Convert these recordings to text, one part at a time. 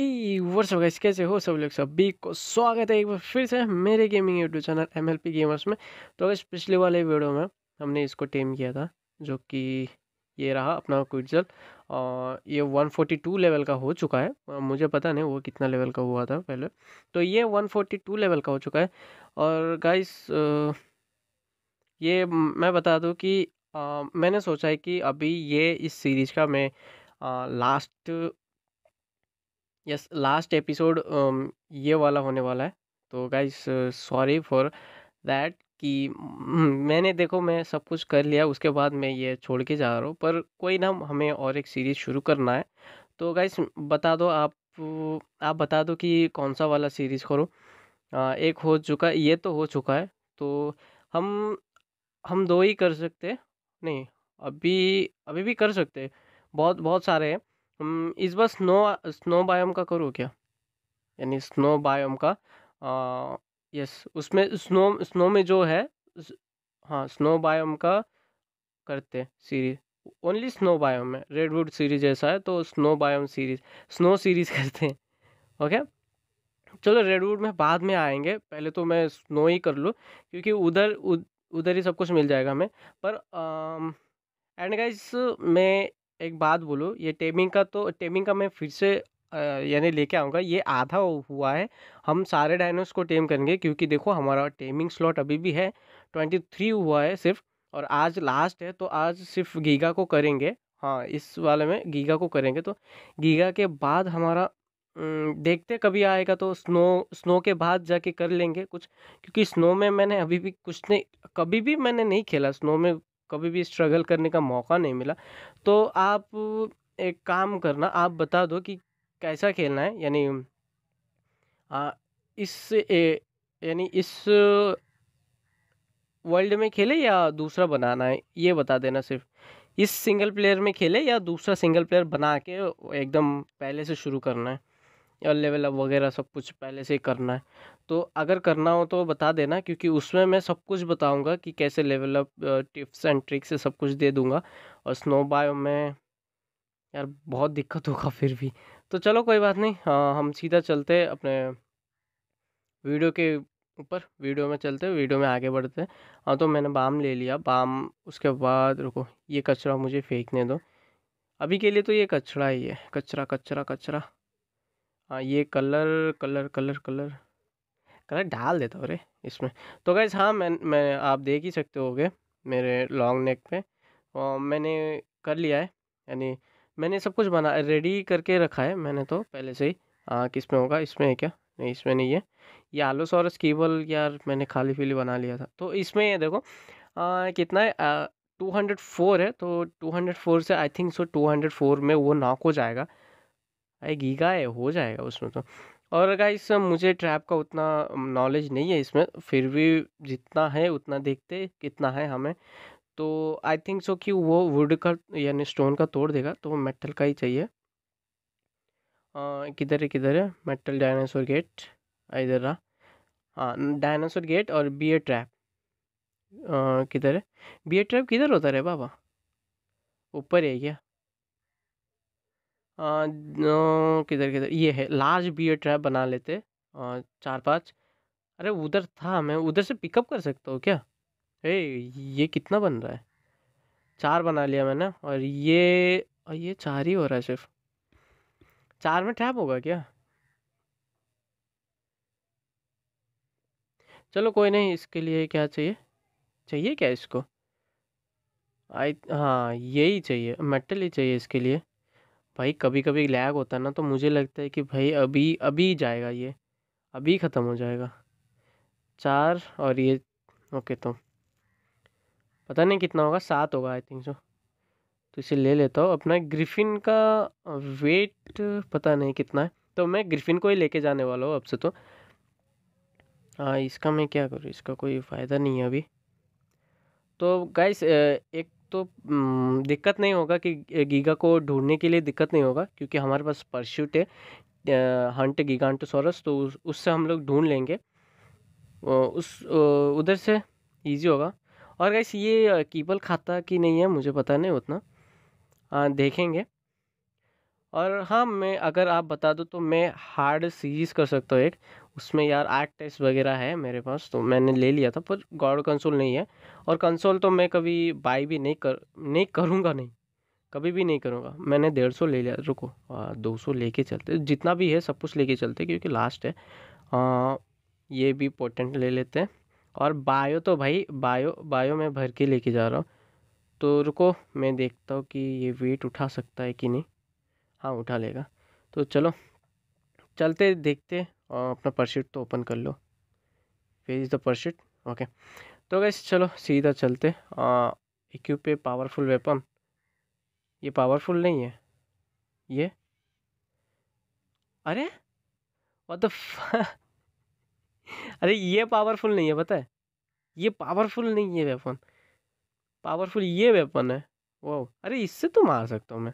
वर्ष गाइस कैसे हो सब लोग सब बी को स्वागत है एक बार फिर से मेरे gaming YouTube channel M L P gamers में तो अगर पिछले वाले वीडियो में हमने इसको टेम किया था जो कि ये रहा अपना क्विटजल और ये 142 लेवल का हो चुका है मुझे पता नहीं वो कितना लेवल का हुआ था पहले तो ये 142 लेवल का हो चुका है और गाइस ये मैं बता दूँ कि आ, मैंने सोचा है कि अभी ये इस सीरीज़ का मैं आ, लास्ट यस लास्ट एपिसोड ये वाला होने वाला है तो गाइस सॉरी फॉर दैट कि मैंने देखो मैं सब कुछ कर लिया उसके बाद मैं ये छोड़ के जा रहा हूँ पर कोई ना हमें और एक सीरीज़ शुरू करना है तो गाइस बता दो आप आप बता दो कि कौन सा वाला सीरीज़ करो एक हो चुका ये तो हो चुका है तो हम हम दो ही कर सकते नहीं अभी अभी भी कर सकते बहुत बहुत सारे हैं इस बार स्नो स्नो बायोम का करूँ क्या यानी स्नो बायोम का यस उसमें स्नो स्नो में जो है हाँ स्नो बायोम का करते सीरीज ओनली स्नो बायोम है रेडवुड सीरीज ऐसा है तो snow biome series snow series करते हैं ओके चलो रेडवुड में बाद में आएंगे पहले तो मैं स्नो ही कर लूँ क्योंकि उधर उधर ही सब कुछ मिल जाएगा हमें पर एंड गाइस मैं एक बात बोलो ये टेमिंग का तो टेमिंग का मैं फिर से यानी लेके आऊँगा ये आधा हुआ है हम सारे डायनोस को टेम करेंगे क्योंकि देखो हमारा टेमिंग स्लॉट अभी भी है ट्वेंटी थ्री हुआ है सिर्फ और आज लास्ट है तो आज सिर्फ गीगा को करेंगे हाँ इस वाले में गीगा को करेंगे तो गीगा के बाद हमारा देखते कभी आएगा तो स्नो स्नो के बाद जाके कर लेंगे कुछ क्योंकि स्नो में मैंने अभी भी कुछ नहीं कभी भी मैंने नहीं खेला स्नो में कभी भी स्ट्रगल करने का मौका नहीं मिला तो आप एक काम करना आप बता दो कि कैसा खेलना है यानी इस यानी इस वर्ल्ड में खेले या दूसरा बनाना है ये बता देना सिर्फ इस सिंगल प्लेयर में खेले या दूसरा सिंगल प्लेयर बना के एकदम पहले से शुरू करना है और लेवल अप वगैरह सब कुछ पहले से करना है तो अगर करना हो तो बता देना क्योंकि उसमें मैं सब कुछ बताऊंगा कि कैसे level up tips and tricks से सब कुछ दे दूंगा और स्नो बायो में यार बहुत दिक्कत होगा फिर भी तो चलो कोई बात नहीं हाँ हम सीधा चलते अपने वीडियो के ऊपर वीडियो में चलते वीडियो में आगे बढ़ते हाँ तो मैंने बाम ले लिया बाम उसके बाद रुको ये कचरा मुझे फेंकने दो अभी के लिए तो ये कचरा ही है कचरा कचरा कचरा हाँ ये colour colour colour colour colour डाल देता हूँ अरे इसमें तो गैस हाँ मैं मैं आप देख ही सकते हो मेरे लॉन्ग नेक पे और मैंने कर लिया है यानी मैंने सब कुछ बना रेडी करके रखा है मैंने तो पहले से ही हाँ किस में होगा इसमें है क्या नहीं इसमें नहीं है ये सॉरस कीबल यार मैंने खाली फीली बना लिया था तो इसमें है देखो आ, कितना है आ, 204 है तो 204 से आई थिंक सो 204 में वो नॉक हो जाएगा अरे गीगा है हो जाएगा उसमें तो और गाइस मुझे ट्रैप का उतना नॉलेज नहीं है इसमें फिर भी जितना है उतना देखते कितना है हमें तो आई थिंक सो कि वो वुड का यानी स्टोन का तोड़ देगा तो मेटल का ही चाहिए किधर है किधर है मेटल डायनासोर गेट इधर रहा हाँ डायनासोर गेट और बी ट्रैप किधर है बी ट्रैप किधर होता रहे बाबा ऊपर है क्या किधर किधर ये है लार्ज बियर ट्रैप बना लेते चार पाँच अरे उधर था मैं उधर से पिकअप कर सकता हूँ क्या ए ये कितना बन रहा है चार बना लिया मैंने और ये और ये चार ही हो रहा है सिर्फ चार में ट्रैप होगा क्या चलो कोई नहीं इसके लिए क्या चाहिए चाहिए क्या इसको आई हाँ यही चाहिए मेटल ही चाहिए इसके लिए भाई कभी कभी लैग होता है ना तो मुझे लगता है कि भाई अभी अभी जाएगा ये अभी ख़त्म हो जाएगा चार और ये ओके तो पता नहीं कितना होगा सात होगा आई थिंक सो तो इसे ले लेता हूँ अपना ग्रिफिन का वेट पता नहीं कितना है तो मैं ग्रिफिन को ही लेके जाने वाला हूँ अब से तो हाँ इसका मैं क्या करूँ इसका कोई फ़ायदा नहीं है अभी तो गाइस एक तो दिक्कत नहीं होगा कि गीगा को ढूंढने के लिए दिक्कत नहीं होगा क्योंकि हमारे पास परस्यूट है हंट गिगांटोसोरस तो उससे हम लोग ढूंढ लेंगे उस उधर से ईजी होगा और गैस ये कीपल खाता कि नहीं है मुझे पता नहीं उतना आ, देखेंगे और हाँ मैं अगर आप बता दो तो मैं हार्ड सीरीज़ कर सकता हूँ एक उसमें यार आर्ट टेस्ट वगैरह है मेरे पास तो मैंने ले लिया था पर गॉड कंसोल नहीं है और कंसोल तो मैं कभी बाई भी नहीं कर नहीं करूँगा नहीं कभी भी नहीं करूँगा मैंने डेढ़ सौ ले लिया रुको दो सौ कर चलते जितना भी है सब कुछ लेके चलते क्योंकि लास्ट है आ, ये भी पोटेंट ले लेते हैं और बायो तो भाई बायो बायो मैं भर के लेके जा रहा हूँ तो रुको मैं देखता हूँ कि ये वेट उठा सकता है कि नहीं हाँ उठा लेगा तो चलो चलते देखते अपना परशीट तो ओपन कर लो वेयर इज़ द परशीट ओके तो गैस चलो सीधा चलते पे पावरफुल वेपन ये पावरफुल नहीं है ये अरे वो तो अरे ये पावरफुल नहीं है पता है ये पावरफुल नहीं है वेपन पावरफुल ये वेपन है वो अरे इससे तो मार सकता हूँ मैं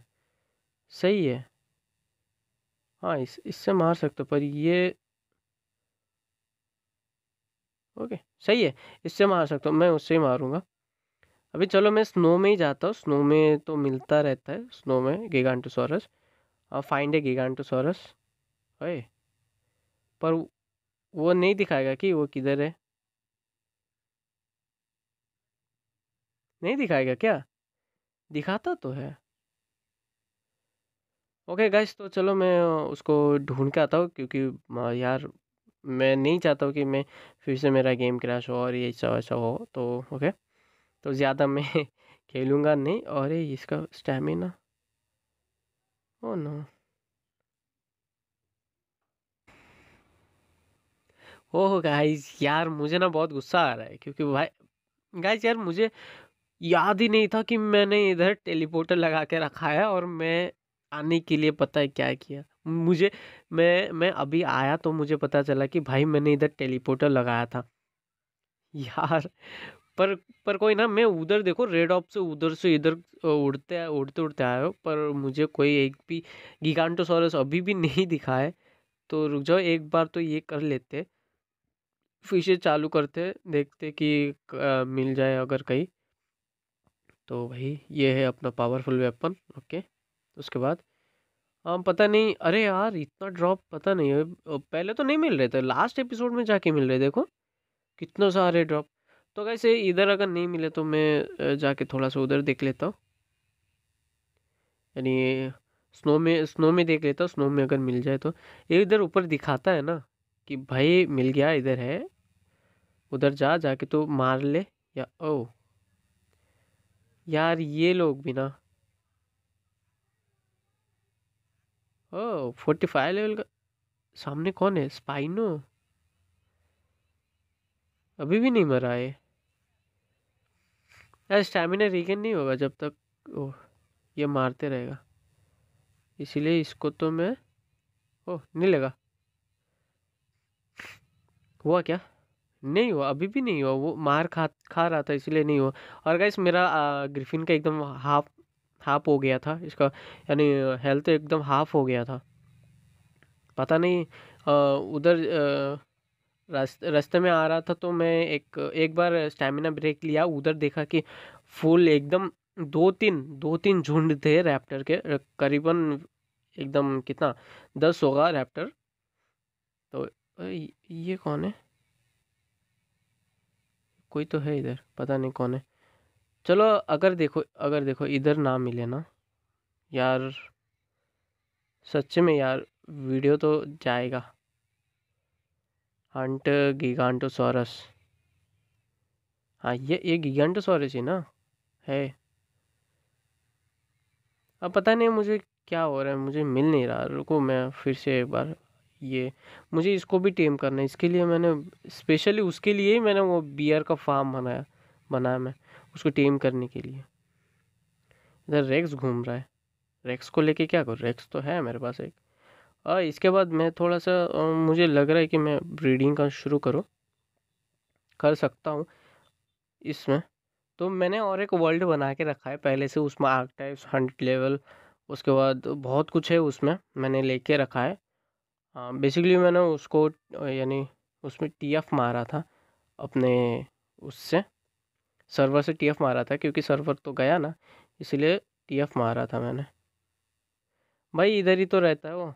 सही है हाँ इस इससे मार सकता पर ये ओके सही है इससे मार सकता हूँ मैं उससे ही मारूंगा अभी चलो मैं स्नो में ही जाता हूँ स्नो में तो मिलता रहता है स्नो में गिगांटोसोरस और फाइंड टू गिगांटोसोरस ओए पर वो नहीं दिखाएगा कि वो किधर है नहीं दिखाएगा क्या दिखाता तो है ओके गाइस तो चलो मैं उसको ढूंढ के आता हूँ क्योंकि यार मैं नहीं चाहता हूँ कि मैं फिर से मेरा गेम क्रैश हो और ये ऐसा वैसा हो तो ओके तो ज़्यादा मैं खेलूँगा नहीं और ये इसका stamina oh no oh guys यार मुझे ना बहुत गुस्सा आ रहा है क्योंकि भाई गाइस यार मुझे याद ही नहीं था कि मैंने इधर टेलीपोर्टर लगा के रखा है और मैं आने के लिए पता है क्या किया मुझे मैं मैं अभी आया तो मुझे पता चला कि भाई मैंने इधर टेलीपोर्टर लगाया था यार पर पर कोई ना मैं उधर देखो रेड ऑफ से उधर से इधर उड़ते उड़ते उड़ते आए हो पर मुझे कोई एक भी गिगांटोसॉरस अभी भी नहीं दिखा है तो रुक जाओ एक बार तो ये कर लेते फिशेज चालू करते देखते कि आ, मिल जाए अगर कहीं तो भाई ये है अपना पावरफुल वेपन ओके उसके बाद हाँ, पता नहीं अरे यार! इतना ड्रॉप पता नहीं है पहले तो नहीं मिल रहे थे, लास्ट एपिसोड में जाके मिल रहे देखो, कितने सारे ड्रॉप। तो कैसे इधर अगर नहीं मिले तो मैं जाके थोड़ा-सा उधर देख लेता हूँ। यानी स्नो में स्नो में देख लेता हूँ, स्नो में अगर मिल जाए तो। ये इधर ऊपर दिखाता है ना, कि भाई मिल गया इधर है, उधर जा, जाके तो मार ले या ओ यार ये लोग भी ना ओ फोर्टी फाइव लेवल का सामने कौन है स्पाइनो अभी भी नहीं मरा है यार स्टेमिना रिगेन नहीं होगा जब तक ओह ये मारते रहेगा इसीलिए इसको तो मैं ओह नहीं लगा हुआ क्या नहीं हुआ अभी भी नहीं हुआ वो मार खा खा रहा था इसलिए नहीं हुआ और गाइस मेरा ग्रिफिन का एकदम हाफ हाफ हो गया था इसका यानी हेल्थ एकदम हाफ हो गया था पता नहीं उधर रास्ते में आ रहा था तो मैं एक एक बार स्टेमिना ब्रेक लिया उधर देखा कि फुल एकदम दो तीन दो तीन झुंड थे रैप्टर के करीबन एकदम कितना दस होगा रैप्टर तो ये कौन है कोई तो है इधर पता नहीं कौन है चलो अगर देखो अगर देखो इधर ना मिले ना यार सच में यार वीडियो तो जाएगा हंट गिगांटोसॉरस हाँ ये ये गिगांटोसॉरस ही ना है अब पता नहीं मुझे क्या हो रहा है मुझे मिल नहीं रहा रुको मैं फिर से एक बार ये मुझे इसको भी टेम करना है इसके लिए मैंने स्पेशली उसके लिए ही मैंने वो बियर का फार्म बनाया बनाया मैं उसको टेम करने के लिए इधर रेक्स घूम रहा है रेक्स को लेके क्या करूँ रेक्स तो है मेरे पास एक और इसके बाद मैं थोड़ा सा मुझे लग रहा है कि मैं ब्रीडिंग का शुरू करूँ कर सकता हूँ इसमें तो मैंने और एक वर्ल्ड बना के रखा है पहले से उसमें आर्क टाइप्स हंड लेवल उसके बाद बहुत कुछ है उसमें मैंने लेके रखा है बेसिकली मैंने उसको यानी उसमें टी एफ मारा था अपने उससे सर्वर से टीएफ मारा था क्योंकि सर्वर तो गया ना इसलिए टीएफ मारा था मैंने भाई इधर ही तो रहता है वो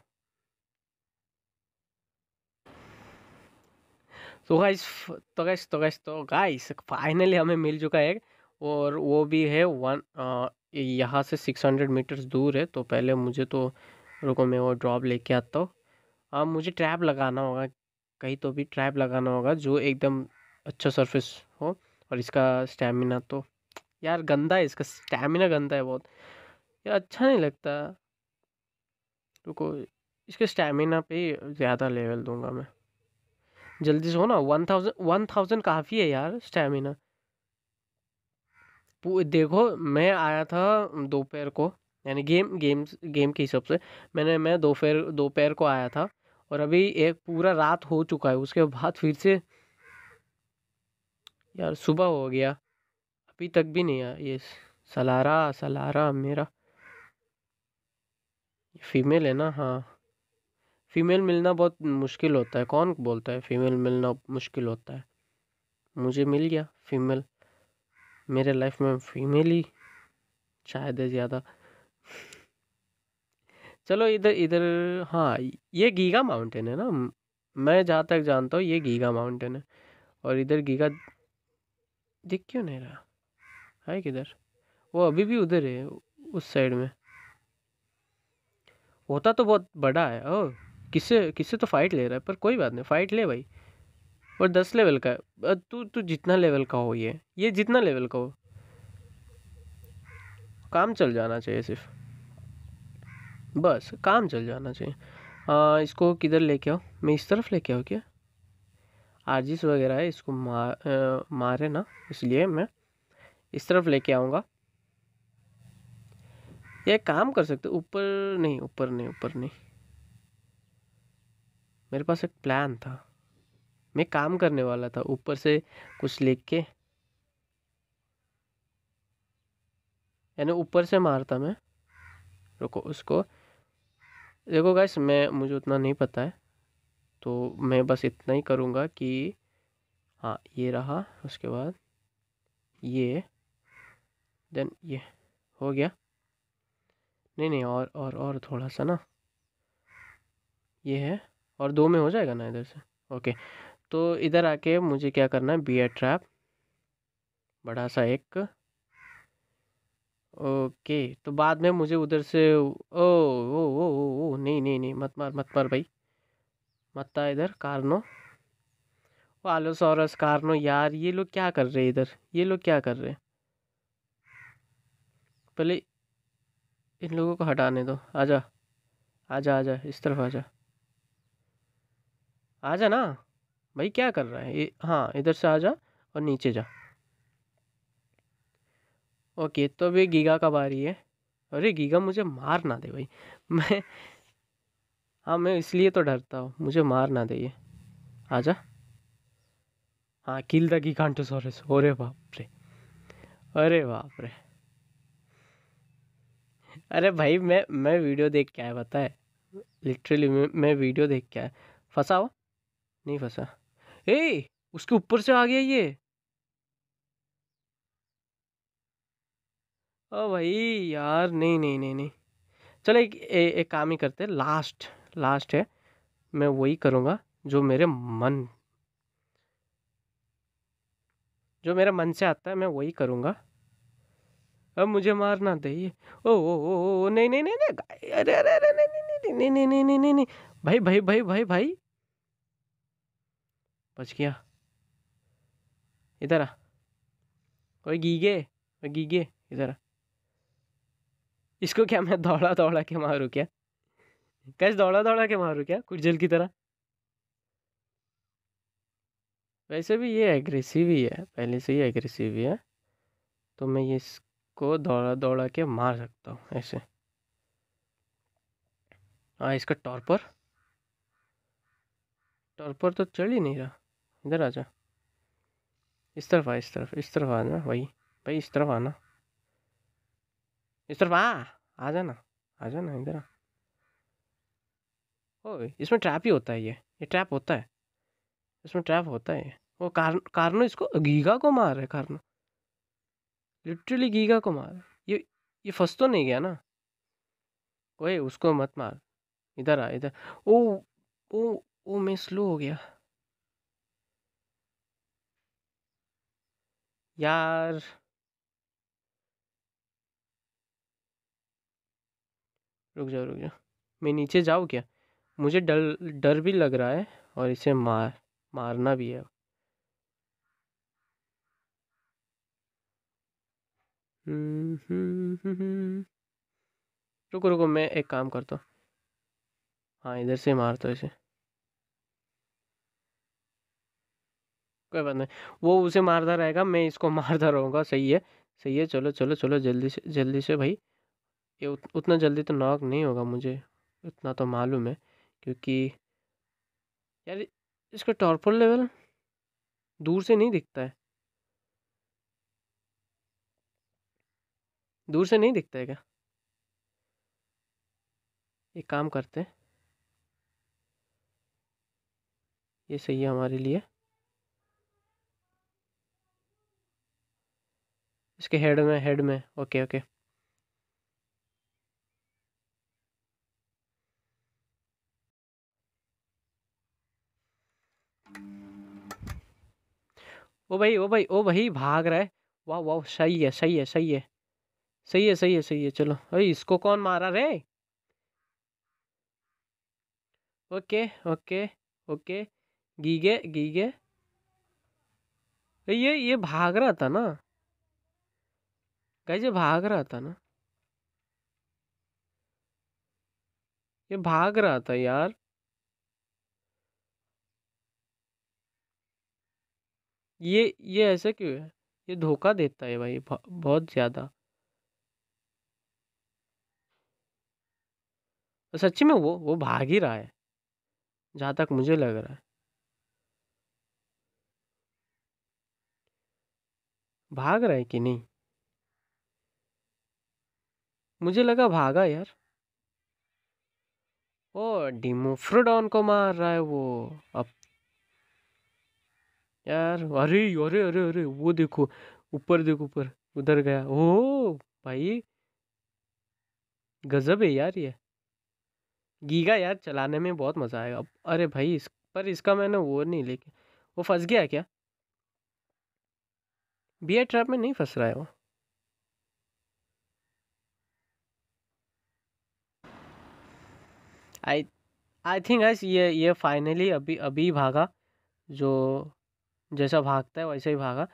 तो गाइस तो गाइस तो गाइस तो गाइस फाइनली हमें मिल चुका है और वो भी है वन यहाँ से सिक्स हंड्रेड मीटर्स दूर है तो पहले मुझे तो रुको मैं वो ड्रॉप लेके आता हूँ हाँ मुझे ट्रैप लगाना होगा कहीं तो भी ट्रैप लगाना होगा जो एकदम अच्छा सरफेस हो और इसका स्टैमिना तो यार गंदा है इसका स्टेमिना गंदा है बहुत यार अच्छा नहीं लगता रुको इसके स्टैमिना पे ज़्यादा लेवल दूंगा मैं जल्दी से हो ना वन थाउजेंड वन थाउजेंड काफ़ी है यार स्टैमिना देखो मैं आया था दोपहर को यानी गेम गेम गेम के हिसाब से मैंने मैं दोपहर दोपहर को आया था और अभी एक पूरा रात हो चुका है उसके बाद फिर से यार सुबह हो गया अभी तक भी नहीं आया ये सलारा सलारा मेरा फीमेल है ना हाँ फीमेल मिलना बहुत मुश्किल होता है कौन बोलता है फीमेल मिलना मुश्किल होता है मुझे मिल गया फीमेल मेरे लाइफ में फीमेल ही शायद है ज़्यादा चलो इधर इधर हाँ ये गीगा माउंटेन है ना मैं जहाँ तक जानता हूँ ये गीगा माउंटेन है और इधर गीगा दिख क्यों नहीं रहा है किधर वो अभी भी उधर है उस साइड में होता तो बहुत बड़ा है ओ किससे किससे तो फाइट ले रहा है पर कोई बात नहीं फाइट ले भाई और दस लेवल का है तू तू जितना लेवल का हो ये ये जितना लेवल का हो काम चल जाना चाहिए सिर्फ बस काम चल जाना चाहिए आ, इसको किधर लेके आओ मैं इस तरफ लेके आओ क्या आर्जिस वगैरह है इसको मार मारे ना इसलिए मैं इस तरफ लेके आऊँगा ये काम कर सकते ऊपर नहीं ऊपर नहीं ऊपर नहीं मेरे पास एक प्लान था मैं काम करने वाला था ऊपर से कुछ लिख के यानी ऊपर से मारता मैं रुको उसको देखो गैस मैं मुझे उतना नहीं पता है तो मैं बस इतना ही करूँगा कि हाँ ये रहा उसके बाद ये देन ये हो गया नहीं नहीं और और और थोड़ा सा ना ये है और दो में हो जाएगा ना इधर से ओके तो इधर आके मुझे क्या करना है बी ट्रैप बड़ा सा एक ओके तो बाद में मुझे उधर से ओ ओ ओ ओ, ओ नहीं नहीं नहीं मत मार मत मार भाई मत्ता इधर कार्नो सोरस कारनो यार ये लोग क्या कर रहे हैं इधर ये लोग क्या कर रहे हैं पहले इन लोगों को हटाने दो आजा आजा आजा इस तरफ आजा आजा ना भाई क्या कर रहा है ये हाँ इधर से आजा और नीचे जा ओके तो अभी गीगा का बारी है अरे गीगा मुझे मार ना दे भाई मैं हाँ मैं इसलिए तो डरता हूँ मुझे मार ना दे ये जा हाँ किल दी की कांटो सोरे सोरे बाप रे अरे बाप रे अरे भाई मैं मैं वीडियो देख के आया बताए लिटरली मैं, मैं वीडियो देख के आया फंसा हो नहीं फंसा ए उसके ऊपर से आ गया ये ओ भाई यार नहीं नहीं नहीं नहीं चलो एक एक काम ही करते लास्ट लास्ट है मैं वही करूँगा जो मेरे मन जो मेरे मन से आता है मैं वही करूँगा अब मुझे मारना दही ओ ओ ओ नहीं नहीं नहीं अरे अरे अरे नहीं नहीं नहीं नहीं नहीं नहीं नहीं नहीं भाई भाई भाई भाई भाई बच गया इधर आ कोई गीगे गीगे इधर आ इसको क्या मैं दौड़ा दौड़ा के मारूँ क्या कैसे दौड़ा दौड़ा के मारू क्या कुछ जल की तरह वैसे भी ये एग्रेसिव ही है पहले से ही एग्रेसिव ही है तो मैं ये इसको दौड़ा दौड़ा के मार सकता हूँ ऐसे हाँ इसका टॉर्पर टॉर्पर तो चल ही नहीं रहा इधर आ जा इस तरफ आ इस तरफ इस तरफ आ जा भाई भाई इस तरफ आना इस तरफ आ आ जाना आ जाना इधर आ ओ इसमें ट्रैप ही होता है ये ये ट्रैप होता है इसमें ट्रैप होता है वो कार कारनो इसको गीगा को मार है कारनो लिटरली गीगा को मार ये ये फंस तो नहीं गया ना ओए उसको मत मार इधर आ इधर ओ ओ ओ मैं स्लो हो गया यार रुक जाओ रुक जाओ मैं नीचे जाऊँ क्या मुझे डर डर भी लग रहा है और इसे मार मारना भी है रुको रुको मैं एक काम करता हूँ हाँ इधर से मारता इसे कोई बात नहीं वो उसे मारता रहेगा मैं इसको मारता रहूँगा सही है सही है चलो चलो चलो जल्दी से जल्दी से भाई ये उत, उतना जल्दी तो नॉक नहीं होगा मुझे उतना तो मालूम है क्योंकि यार इसका टॉर्पल लेवल दूर से नहीं दिखता है दूर से नहीं दिखता है क्या एक काम करते हैं ये सही है हमारे लिए इसके हेड में हेड में ओके ओके ओ भाई ओ भाई ओ भाई भाग रहा है वाह वाह सही है सही है सही है सही है सही है सही है चलो भाई इसको कौन मारा रे ओके ओके ओके गीगे गीगे ये ये भाग रहा था ना कैसे भाग रहा था ना ये भाग रहा था यार ये ये ऐसा क्यों है ये धोखा देता है भाई बहुत ज़्यादा तो सच्ची में वो वो भाग ही रहा है जहाँ तक मुझे लग रहा है भाग रहा है कि नहीं मुझे लगा भागा यार ओ डिमोफ्रोडॉन को मार रहा है वो अब यार अरे अरे अरे अरे वो देखो ऊपर देखो ऊपर उधर गया ओ भाई गजब है यार ये गीगा यार चलाने में बहुत मज़ा आएगा अरे भाई इस पर इसका मैंने वो नहीं लेके वो फंस गया क्या बियर ट्रैप में नहीं फंस रहा है वो आई आई थिंक ये ये फाइनली अभी अभी भागा जो जैसा भागता है वैसे ही भागा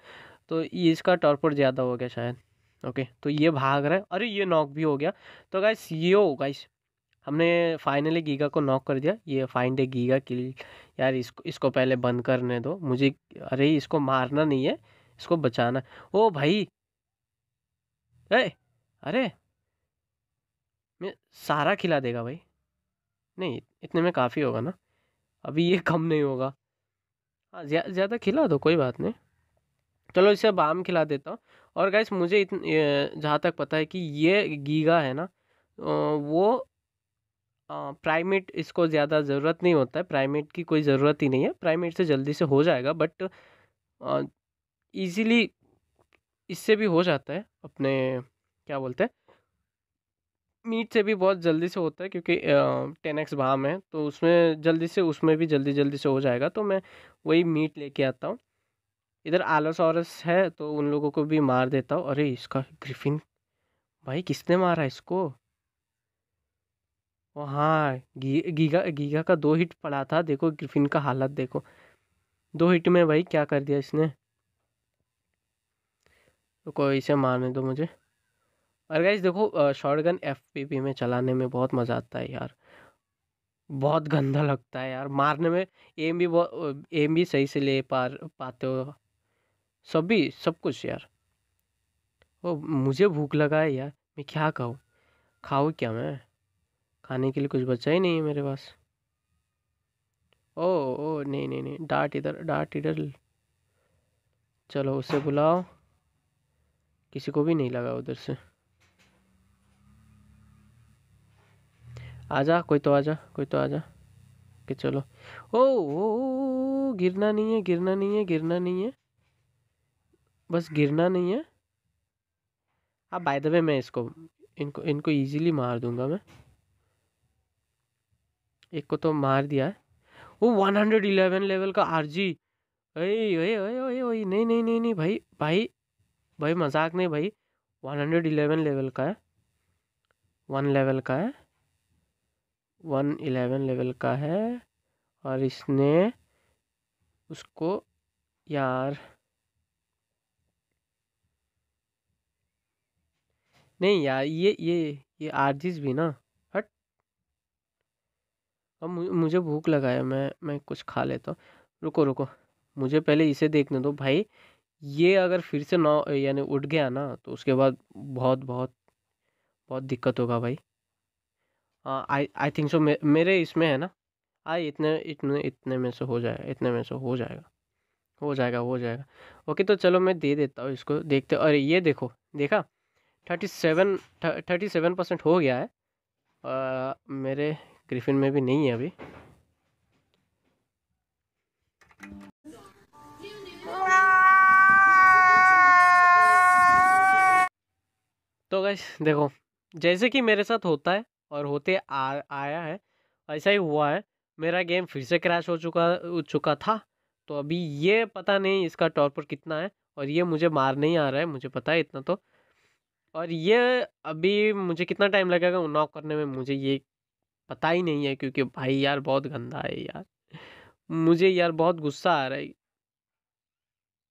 तो ये इसका टॉर्पर ज़्यादा हो गया शायद ओके तो ये भाग रहा है अरे ये नॉक भी हो गया तो गाइस ये हो गाइस हमने फाइनली गीगा को नॉक कर दिया ये फाइंड ए गीगा किल यार इसको इसको पहले बंद करने दो मुझे अरे इसको मारना नहीं है इसको बचाना ओ भाई ए अरे मैं सारा खिला देगा भाई नहीं इतने में काफ़ी होगा ना अभी ये कम नहीं होगा हाँ ज्या, ज़्यादा खिला दो कोई बात नहीं चलो इसे अब आम खिला देता हूँ और गैस मुझे इतने जहाँ तक पता है कि ये गीगा है ना वो प्राइमेट इसको ज़्यादा ज़रूरत नहीं होता है प्राइमेट की कोई ज़रूरत ही नहीं है प्राइमेट से जल्दी से हो जाएगा बट ईज़िली इससे भी हो जाता है अपने क्या बोलते हैं मीट से भी बहुत जल्दी से होता है क्योंकि टेन एक्स भाम है तो उसमें जल्दी से उसमें भी जल्दी जल्दी से हो जाएगा तो मैं वही मीट लेके आता हूँ इधर आलस आलोसॉरस है तो उन लोगों को भी मार देता हूँ अरे इसका ग्रिफिन भाई किसने मारा इसको ओ हाँ गी, गीगा गीगा का दो हिट पड़ा था देखो ग्रिफिन का हालत देखो दो हिट में भाई क्या कर दिया इसने तो कोई इसे मारने दो मुझे और गाइज देखो शॉर्ट पी पी में चलाने में बहुत मज़ा आता है यार बहुत गंदा लगता है यार मारने में एम भी एम भी सही से ले पा पाते हो सब भी सब कुछ यार ओ मुझे भूख लगा है यार मैं क्या खाऊँ खाऊँ क्या मैं खाने के लिए कुछ बचा ही नहीं है मेरे पास ओ ओ नहीं नहीं नहीं डांट इधर डांट इधर चलो उसे बुलाओ किसी को भी नहीं लगा उधर से आजा कोई तो आजा कोई तो आजा कि चलो ओ, ओ, ओ गिरना नहीं है गिरना नहीं है गिरना नहीं है बस गिरना नहीं है अब बाय द वे मैं इसको इनको इनको इजीली मार दूंगा मैं एक को तो मार दिया है वो वन हंड्रेड इलेवन लेवल का आर जी ओए ओए ओए ओए नहीं नहीं नहीं नहीं भाई भाई भाई मजाक नहीं भाई वन हंड्रेड इलेवन लेवल का है वन लेवल का है वन इलेवन लेवल का है और इसने उसको यार नहीं यार ये ये ये आरजीज भी ना हट अब मुझे भूख लगा है मैं मैं कुछ खा लेता हूँ रुको रुको मुझे पहले इसे देखने दो भाई ये अगर फिर से नौ यानी उठ गया ना तो उसके बाद बहुत बहुत बहुत दिक्कत होगा भाई आई आई थिंक सो मेरे इसमें है ना आई इतने इतने इतने में से हो जाएगा इतने में से हो जाएगा हो जाएगा हो जाएगा ओके तो चलो मैं दे देता हूँ इसको देखते अरे ये देखो देखा thirty seven thirty seven percent हो गया है आ, मेरे ग्रिफिन में भी नहीं है अभी तो गैस देखो जैसे कि मेरे साथ होता है और होते आ आया है ऐसा ही हुआ है मेरा गेम फिर से क्रैश हो चुका हो चुका था तो अभी ये पता नहीं इसका टॉर्पर कितना है और ये मुझे मार नहीं आ रहा है मुझे पता है इतना तो और ये अभी मुझे कितना टाइम लगेगा नॉक करने में मुझे ये पता ही नहीं है क्योंकि भाई यार बहुत गंदा है यार मुझे यार बहुत गुस्सा आ रहा है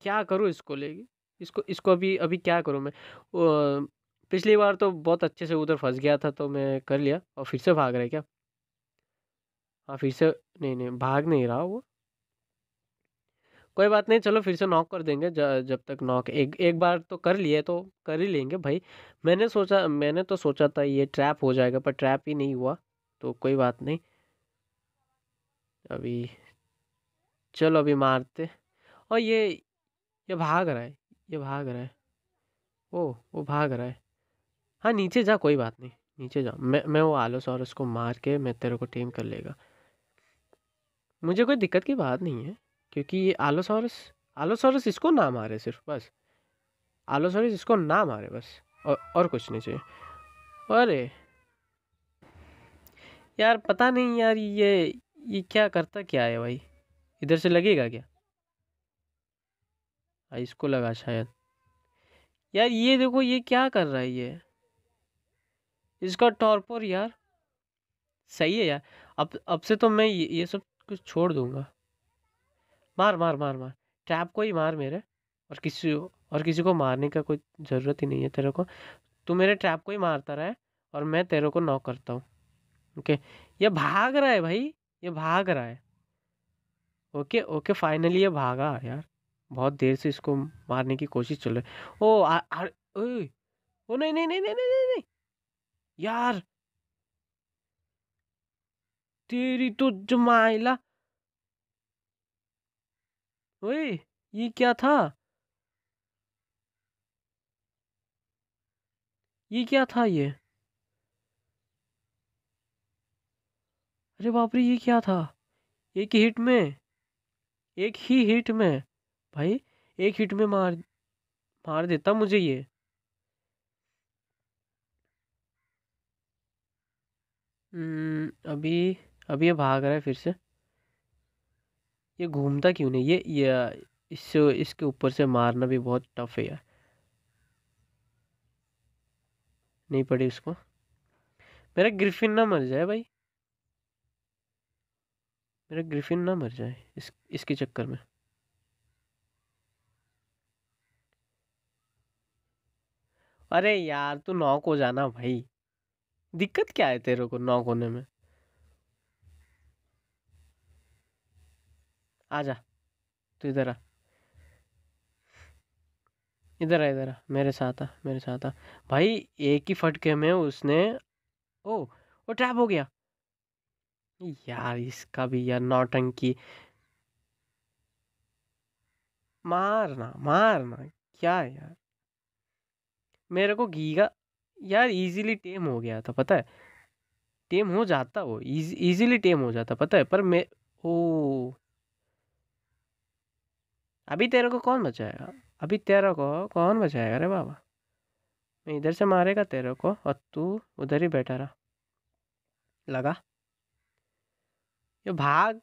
क्या करूँ इसको लेके इसको इसको अभी अभी क्या करूँ मैं पिछली बार तो बहुत अच्छे से उधर फंस गया था तो मैं कर लिया और फिर से भाग रहे क्या हाँ फिर से नहीं नहीं भाग नहीं रहा वो कोई बात नहीं चलो फिर से नॉक कर देंगे जब तक नॉक एक एक बार तो कर लिए तो कर ही लेंगे भाई मैंने सोचा मैंने तो सोचा था ये ट्रैप हो जाएगा पर ट्रैप ही नहीं हुआ तो कोई बात नहीं अभी चलो अभी मारते और ये ये भाग रहा है ये भाग रहा है ओ वो भाग रहा है हाँ नीचे जा कोई बात नहीं नीचे जा मैं मैं वो आलोस और उसको मार के मैं तेरे को टीम कर लेगा मुझे कोई दिक्कत की बात नहीं है क्योंकि ये आलोसॉरस आलोसॉरस इसको ना मारे सिर्फ बस आलोसॉरस इसको ना मारे बस और और कुछ नहीं चाहिए अरे यार पता नहीं यार ये ये क्या करता क्या है भाई इधर से लगेगा क्या हाँ, इसको लगा शायद यार ये देखो ये क्या कर रहा है ये इसका टॉर्पर यार सही है यार अब अब से तो मैं ये, ये सब कुछ छोड़ दूंगा मार मार मार मार ट्रैप को ही मार मेरे और किसी और किसी को मारने का कोई ज़रूरत ही नहीं है तेरे को तू मेरे ट्रैप को ही मारता रहा है और मैं तेरे को नॉक करता हूँ ओके ये भाग रहा है भाई ये भाग रहा है ओके ओके फाइनली ये भागा यार बहुत देर से इसको मारने की कोशिश चल रही ओ आ, आ, आ, ओ नहीं नहीं नहीं नहीं नहीं नहीं यार तेरी तो जमाइला ओए ये क्या था ये क्या था ये अरे बाप रे ये क्या था एक ही हिट में एक ही हिट में भाई एक हिट में मार मार देता मुझे ये हम्म, अभी अभी ये भाग रहा है फिर से ये घूमता क्यों नहीं ये ये इससे इसके ऊपर से मारना भी बहुत टफ है यार नहीं पड़ी उसको मेरा ग्रिफिन ना मर जाए भाई मेरा ग्रिफिन ना मर जाए इस इसके चक्कर में अरे यार तू नॉक हो जाना भाई दिक्कत क्या है तेरे को नॉक होने में आ जा तू इधर आ इधर आ इधर आ मेरे साथ आ मेरे साथ आ भाई एक ही फटके में उसने ओ वो ट्रैप हो गया यार इसका भी यार नौटंकी मारना मारना क्या यार मेरे को का यार इजीली टेम हो गया था पता है टेम हो जाता वो इजीली टेम हो जाता पता है पर मैं ओ अभी तेरे को कौन बचाएगा अभी तेरे को कौन बचाएगा अरे बाबा मैं इधर से मारेगा तेरे को और तू उधर ही बैठा रहा लगा ये भाग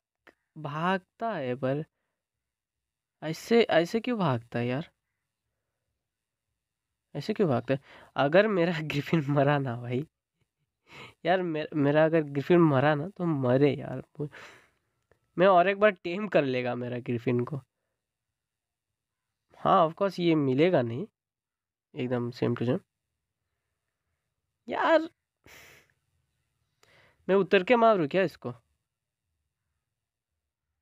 भागता है पर ऐसे ऐसे क्यों भागता है यार ऐसे क्यों भागते है? अगर मेरा ग्रिफिन मरा ना भाई यार मेर, मेरा अगर ग्रिफिन मरा ना तो मरे यार मैं और एक बार टेम कर लेगा मेरा ग्रिफिन को हाँ ऑफकोर्स ये मिलेगा नहीं एकदम सेम टू सेम यार मैं उतर के मारूँ क्या इसको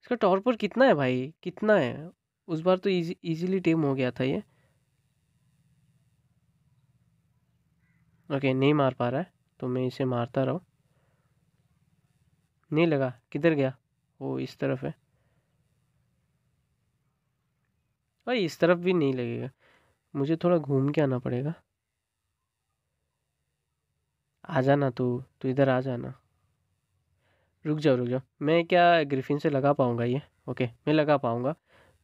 इसका टॉर्पर कितना है भाई कितना है उस बार तो इजी इजीली टेम हो गया था ये ओके नहीं मार पा रहा है तो मैं इसे मारता रहूँ नहीं लगा किधर गया वो इस तरफ है भाई इस तरफ भी नहीं लगेगा मुझे थोड़ा घूम के आना पड़ेगा आ जाना तू तू इधर आ जाना रुक जाओ रुक जाओ मैं क्या ग्रिफिन से लगा पाऊँगा ये ओके मैं लगा पाऊँगा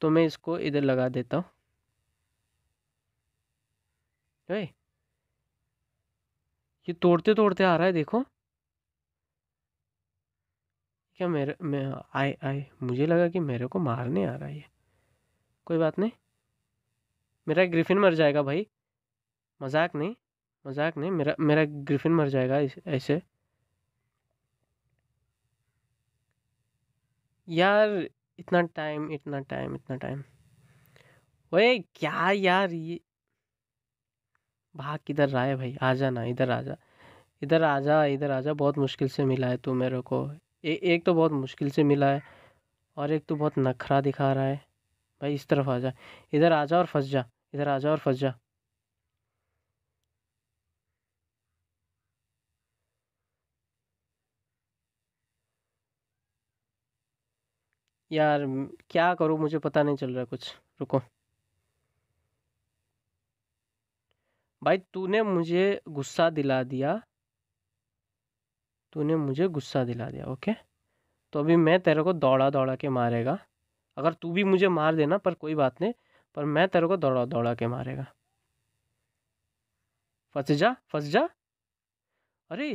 तो मैं इसको इधर लगा देता हूँ भाई ये तोड़ते तोड़ते आ रहा है देखो क्या मेरे मैं आए आए मुझे लगा कि मेरे को मारने आ रहा है ये कोई बात नहीं मेरा ग्रिफिन मर जाएगा भाई मजाक नहीं मजाक नहीं मेरा मेरा ग्रिफिन मर जाएगा ऐसे यार इतना टाइम इतना टाइम इतना टाइम वही क्या यार ये भाग किधर रहा है भाई आ जा ना इधर आ जा इधर आ जा इधर आ जा बहुत मुश्किल से मिला है तू मेरे को ए, एक तो बहुत मुश्किल से मिला है और एक तो बहुत नखरा दिखा रहा है भाई इस तरफ आ जा इधर आ जा और फंस जा इधर आ जा और फंस जा यार क्या करूँ मुझे पता नहीं चल रहा कुछ रुको भाई तूने मुझे गुस्सा दिला दिया तूने मुझे गुस्सा दिला दिया ओके तो अभी मैं तेरे को दौड़ा दौड़ा के मारेगा अगर तू भी मुझे मार देना पर कोई बात नहीं पर मैं तेरे को दौड़ा दौड़ा के मारेगा फंस जा फंस जा अरे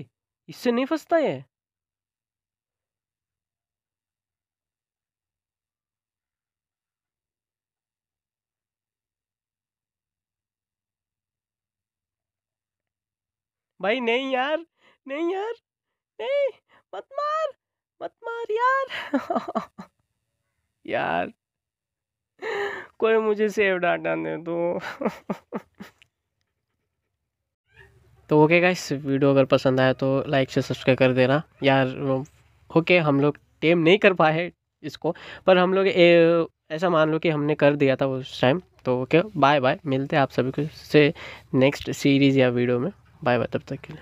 इससे नहीं फंसता है भाई नहीं यार नहीं यार नहीं मत मार मत मार यार यार कोई मुझे सेव डाटा दे दो तो ओके इस वीडियो अगर पसंद आया तो लाइक से सब्सक्राइब कर देना यार ओके हम लोग टेम नहीं कर पाए इसको पर हम लोग ऐसा मान लो कि हमने कर दिया था उस टाइम तो ओके बाय बाय मिलते हैं आप सभी को से नेक्स्ट सीरीज़ या वीडियो में बाय बाय तब तक के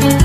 लिए